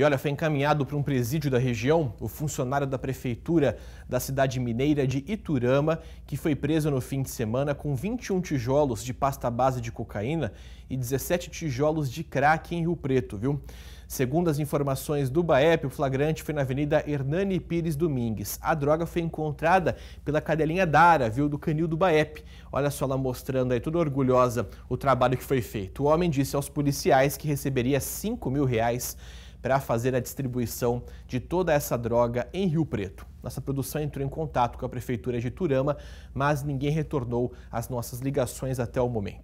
E olha, foi encaminhado para um presídio da região o funcionário da prefeitura da cidade mineira de Iturama, que foi preso no fim de semana com 21 tijolos de pasta base de cocaína e 17 tijolos de crack em Rio Preto, viu? Segundo as informações do BAEP, o flagrante foi na Avenida Hernani Pires Domingues. A droga foi encontrada pela cadelinha Dara, viu, do canil do BAEP. Olha só ela mostrando aí, toda orgulhosa, o trabalho que foi feito. O homem disse aos policiais que receberia 5 mil reais para fazer a distribuição de toda essa droga em Rio Preto. Nossa produção entrou em contato com a prefeitura de Turama, mas ninguém retornou às nossas ligações até o momento.